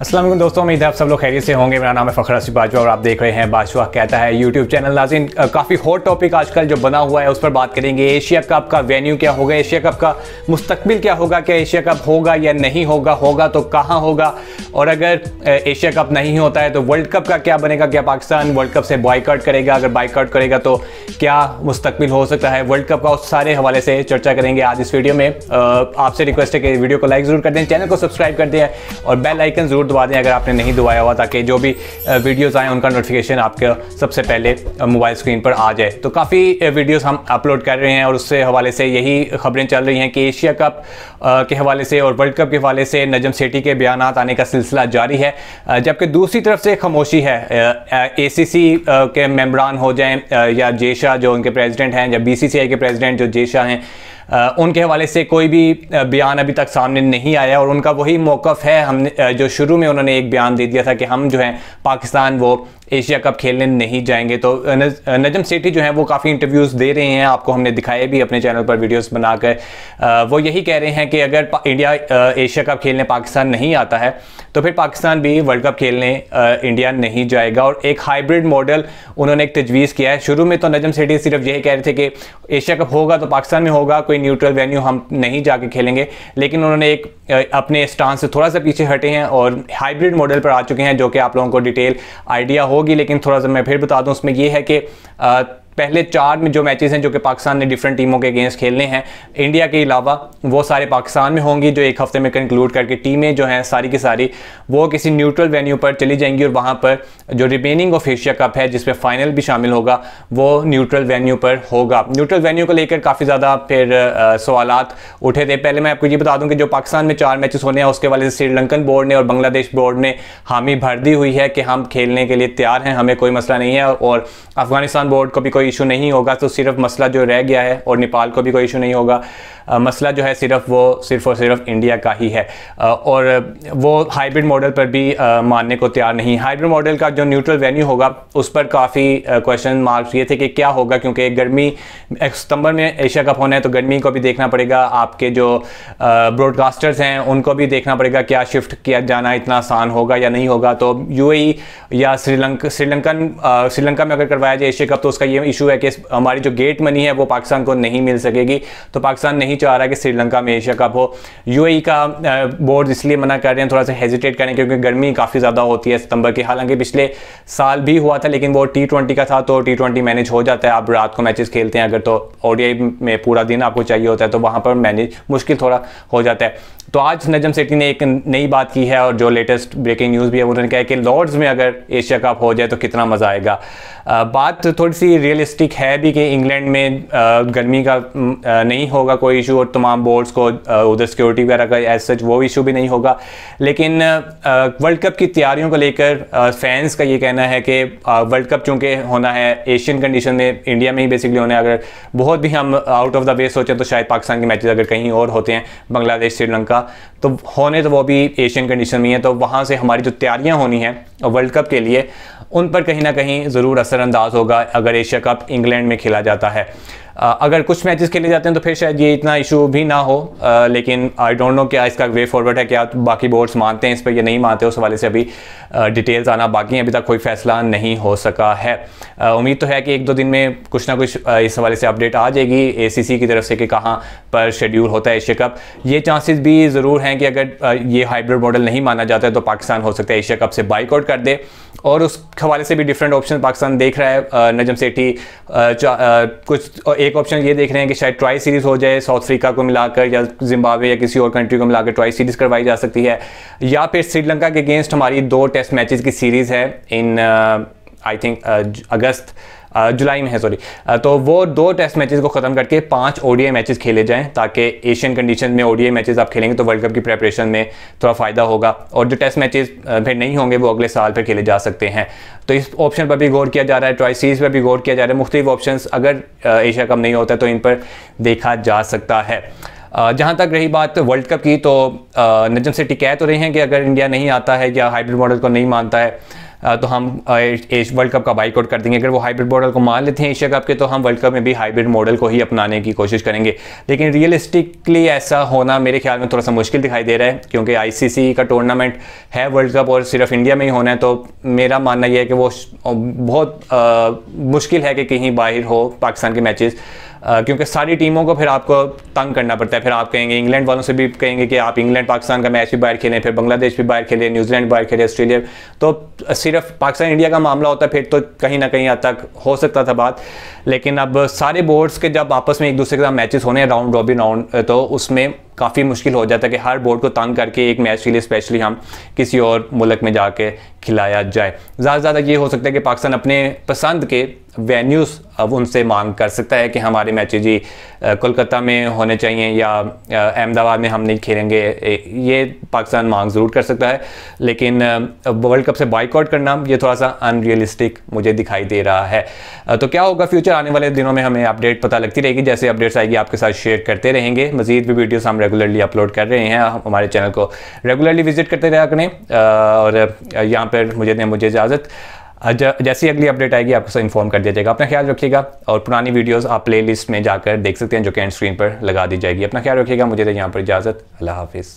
असलम दोस्तों उम्मीद है आप सब लोग खैरियत से होंगे मेरा नाम है फ़खर असी बाजवा और आप देख रहे हैं बाजवा कहता है यूट्यूब चैनल नाजिन काफ़ी हॉट टॉपिक आजकल जो बना हुआ है उस पर बात करेंगे एशिया कप का वेन्यू क्या होगा एशिया कप का मुस्तकबिल क्या होगा क्या एशिया कप होगा या नहीं होगा होगा तो कहाँ होगा और अगर एशिया कप नहीं होता है तो वर्ल्ड कप का क्या बनेगा क्या पाकिस्तान वर्ल्ड कप से बॉयकाट करेगा अगर बॉयकाट करेगा तो क्या मुस्तकबिल हो सकता है वर्ल्ड कप का उस सारे हवाले से चर्चा करेंगे आज इस वीडियो में आपसे रिक्वेस्ट है कि वीडियो को लाइक ज़रूर कर दें चैनल को सब्सक्राइब कर दें और बेल आइकन ज़रूर दबा दें अगर आपने नहीं दबाया हुआ ताकि जो भी वीडियोस आएँ उनका नोटिफिकेशन आपके सबसे पहले मोबाइल स्क्रीन पर आ जाए तो काफ़ी वीडियोस हम अपलोड कर रहे हैं और उससे हवाले से यही खबरें चल रही हैं कि एशिया कप के हवाले से और वर्ल्ड कप के हवाले से नजम सेठी के बयान आने का सिलसिला जारी है जबकि दूसरी तरफ से खामोशी है ए के मेम्बरान हो जाएँ या जेशा जो उनके प्रेजिडेंट हैं या बी के प्रेजिडेंट जो जेशा हैं उनके हवाले से कोई भी बयान अभी तक सामने नहीं आया और उनका वही मौक़ है हमने जो शुरू में उन्होंने एक बयान दे दिया था कि हम जो है पाकिस्तान वो एशिया कप खेलने नहीं जाएंगे तो नजम सेठी जो है वो काफ़ी इंटरव्यूज़ दे रहे हैं आपको हमने दिखाए भी अपने चैनल पर वीडियोस बनाकर वो यही कह रहे हैं कि अगर इंडिया एशिया कप खेलने पाकिस्तान नहीं आता है तो फिर पाकिस्तान भी वर्ल्ड कप खेलने इंडिया नहीं जाएगा और एक हाइब्रिड मॉडल उन्होंने एक तजवीज़ किया है शुरू में तो नजम सेठी सिर्फ यही कह रहे थे कि एशिया कप होगा तो पाकिस्तान में होगा कोई न्यूट्रल वेन्यू हम नहीं जाके खेलेंगे लेकिन उन्होंने एक अपने स्टांस से थोड़ा सा पीछे हटे हैं और हाइब्रिड मॉडल पर आ चुके हैं जो कि आप लोगों को डिटेल आइडिया होगी लेकिन थोड़ा सा मैं फिर बता दूं उसमें ये है कि पहले चार में जो मैचेस हैं जो कि पाकिस्तान ने डिफरेंट टीमों के अगेंस्ट खेलने हैं इंडिया के अलावा वो सारे पाकिस्तान में होंगी जो एक हफ्ते में कंक्लूड करके टीमें जो हैं सारी की सारी वो किसी न्यूट्रल वेन्यू पर चली जाएंगी और वहाँ पर जो रिमेनिंग ऑफ एशिया कप है जिसमें फाइनल भी शामिल होगा वो न्यूट्रल वेन्यू पर होगा न्यूट्रल वेन्यू को लेकर काफ़ी ज़्यादा फिर सवाल उठे थे पहले मैं आपको ये बता दूँ कि जो पाकिस्तान में चार मैचेस होने हैं उसके वाले श्रीलंकन बोर्ड ने और बांग्लादेश बोर्ड ने हामी भर दी हुई है कि हम खेलने के लिए तैयार हैं हमें कोई मसला नहीं है और अफगानिस्तान बोर्ड को भी कोई कोई इशू नहीं होगा तो सिर्फ मसला जो रह गया है और नेपाल को भी कोई इशू नहीं होगा आ, मसला जो है सिर्फ वो सिर्फ और सिर्फ इंडिया का ही है आ, और वो हाइब्रिड मॉडल पर भी आ, मानने को तैयार नहीं हाइब्रिड मॉडल का जो न्यूट्रल वेन्यू होगा उस पर काफ़ी क्वेश्चन मार्क्स ये थे कि क्या होगा क्योंकि गर्मी सितंबर में एशिया कप होना है तो गर्मी को भी देखना पड़ेगा आपके जो ब्रॉडकास्टर्स हैं उनको भी देखना पड़ेगा क्या शिफ्ट किया जाना इतना आसान होगा या नहीं होगा तो यू e या श्रीलंका श्रीलंकन श्रीलंका में अगर करवाया जाए एशिया कप तो उसका ये इशू है कि हमारी जो गेट मनी है वो पाकिस्तान को नहीं मिल सकेगी तो पाकिस्तान नहीं चाह रहा कि श्रीलंका में एशिया कप हो यूएई e का बोर्ड इसलिए मना कर रहे हैं थोड़ा सा हेजिटेट करें क्योंकि गर्मी काफ़ी ज़्यादा होती है सितंबर की हालांकि पिछले साल भी हुआ था लेकिन वो टी ट्वेंटी का था तो टी ट्वेंटी मैनेज हो जाता है आप रात को मैचेस खेलते हैं अगर तो ओडीआई में पूरा दिन आपको चाहिए होता है तो वहाँ पर मैनेज मुश्किल थोड़ा हो जाता है तो आज नजम सेठी ने एक नई बात की है और जो लेटेस्ट ब्रेकिंग न्यूज़ भी है उन्होंने कहा कि लॉर्ड्स में अगर एशिया कप हो जाए तो कितना मज़ा आएगा बात थोड़ी सी रियलिस्टिक है भी कि इंग्लैंड में गर्मी का नहीं होगा कोई इशू और तमाम बोर्ड्स को उधर सिक्योरिटी वगैरह का एज सच वो इशू भी नहीं होगा लेकिन वर्ल्ड कप की तैयारियों को लेकर फैंस का ये कहना है कि वर्ल्ड कप चूँकि होना है एशियन कंडीशन में इंडिया में ही बेसिकली होना है अगर बहुत भी हम आउट ऑफ द वे सोचें तो शायद पाकिस्तान के मैचेज अगर कहीं और होते हैं बांग्लादेश श्रीलंका होगा तो होने तो वो भी एशियन कंडीशन में ही है तो वहाँ से हमारी जो तैयारियाँ होनी है वर्ल्ड कप के लिए उन पर कहीं ना कहीं ज़रूर असरअंदाज होगा अगर एशिया कप इंग्लैंड में खेला जाता है अगर कुछ मैचेस खेले जाते हैं तो फिर शायद ये इतना इशू भी ना हो आ, लेकिन आई डोंट नो क्या इसका वे फॉरवर्ड है क्या तो बाकी बोर्ड्स मानते हैं इस पर या नहीं मानते उस हवाले से अभी डिटेल्स आना बाकी हैं अभी तक कोई फैसला नहीं हो सका है उम्मीद तो है कि एक दो दिन में कुछ ना कुछ इस हवाले से अपडेट आ जाएगी ए की तरफ से कि कहाँ पर शेड्यूल होता है एशिया कप ये चांसेज भी ज़रूर हैं कि अगर ये हाइब्रिड मॉडल नहीं माना जाता है तो पाकिस्तान हो सकता है एशिया कप से बाइकआउट कर दे और उस हवाले से भी डिफरेंट ऑप्शन पाकिस्तान देख रहा है नजम सेठी कुछ एक ऑप्शन ये देख रहे हैं कि शायद ट्राई सीरीज़ हो जाए साउथ अफ्रीका को मिलाकर या जिम्बावे या किसी और कंट्री को मिलाकर ट्राई सीरीज़ करवाई जा सकती है या फिर श्रीलंका के अगेंस्ट हमारी दो टेस्ट मैचेस की सीरीज़ है इन आई थिंक अगस्त जुलाई में है सॉरी तो वो दो टेस्ट मैचेस को ख़त्म करके पांच ओडीआई मैचेस खेले जाएं ताकि एशियन कंडीशन में ओडीआई मैचेस आप खेलेंगे तो वर्ल्ड कप की प्रिपरेशन में थोड़ा फ़ायदा होगा और जो टेस्ट मैचेस फिर नहीं होंगे वो अगले साल पर खेले जा सकते हैं तो इस ऑप्शन पर भी गौर किया जा रहा है ट्राइसीज़ पर भी गौर किया जा रहा है मुख्तलिफ ऑप्शन अगर एशिया कप नहीं होता है तो इन पर देखा जा सकता है जहाँ तक रही बात वर्ल्ड कप की तो नजम सिटी कह तो रहे हैं कि अगर इंडिया नहीं आता है या हाइब्रिड मॉडल को नहीं मानता है तो हम वर्ल्ड कप का बाइकआउट कर देंगे अगर वो हाइब्रिड मॉडल को मान लेते हैं एशिया कप के तो हम वर्ल्ड कप में भी हाइब्रिड मॉडल को ही अपनाने की कोशिश करेंगे लेकिन रियलिस्टिकली ऐसा होना मेरे ख्याल में थोड़ा सा मुश्किल दिखाई दे रहा है क्योंकि आईसीसी का टूर्नामेंट है वर्ल्ड कप और सिर्फ इंडिया में ही होना है तो मेरा मानना यह है कि वो बहुत आ, मुश्किल है कि कहीं बाहर हो पाकिस्तान के मैचेज़ क्योंकि सारी टीमों को फिर आपको तंग करना पड़ता है फिर आप कहेंगे इंग्लैंड वालों से भी कहेंगे कि आप इंग्लैंड पाकिस्तान का मैच भी बाहर खेलें फिर बांग्लादेश भी बाहर खेलें न्यूजीलैंड बाहर खेले ऑस्ट्रेलिया तो सिर्फ पाकिस्तान इंडिया का मामला होता फिर तो कहीं ना कहीं हद तक हो सकता था बात लेकिन अब सारे बोर्ड्स के जब आपस में एक दूसरे के साथ मैचेस होने हैं राउंड रॉबिन राउंड तो उसमें काफ़ी मुश्किल हो जाता है कि हर बोर्ड को तंग करके एक मैच के लिए स्पेशली हम किसी और मुल्क में जाके खिलाया जाए ज़्यादा से ज़्यादा ये हो सकता है कि पाकिस्तान अपने पसंद के वेन्यूज़ अब उनसे मांग कर सकता है कि हमारे मैच जी कोलकाता में होने चाहिए या अहमदाबाद में हम नहीं खेलेंगे ये पाकिस्तान मांग ज़रूर कर सकता है लेकिन वर्ल्ड कप से बाइकआउट करना ये थोड़ा सा अनरियलिस्टिक मुझे दिखाई दे रहा है तो क्या होगा फ्यूचर आने वाले दिनों में हमें अपडेट पता लगती रहेगी जैसे अपडेट्स आएगी आपके साथ शेयर करते रहेंगे मजीद भी वीडियोज़ हम रेगुलरली अपलोड कर रहे हैं हमारे चैनल को रेगुलरली विजिट करते रहा करें और यहाँ पर मुझे दें मुझे इजाज़त जैसी अगली अपडेट आएगी आपको सब इन्फॉर्म कर दिया जाएगा अपना ख्याल रखिएगा और पुरानी वीडियोस आप प्लेलिस्ट में जाकर देख सकते हैं जो कि एंड स्क्रीन पर लगा दी जाएगी अपना ख्याल रखिएगा मुझे यहाँ पर इजाज़त अल्लाह हाफिज़